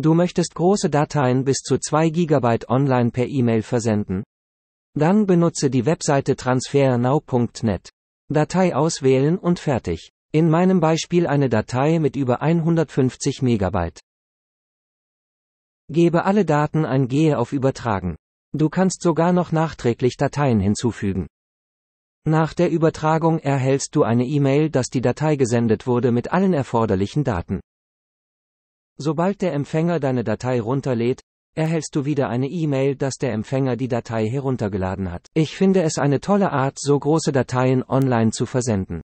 Du möchtest große Dateien bis zu 2 GB online per E-Mail versenden? Dann benutze die Webseite transfernow.net. Datei auswählen und fertig. In meinem Beispiel eine Datei mit über 150 Megabyte. Gebe alle Daten ein Gehe auf Übertragen. Du kannst sogar noch nachträglich Dateien hinzufügen. Nach der Übertragung erhältst du eine E-Mail, dass die Datei gesendet wurde mit allen erforderlichen Daten. Sobald der Empfänger deine Datei runterlädt, erhältst du wieder eine E-Mail, dass der Empfänger die Datei heruntergeladen hat. Ich finde es eine tolle Art, so große Dateien online zu versenden.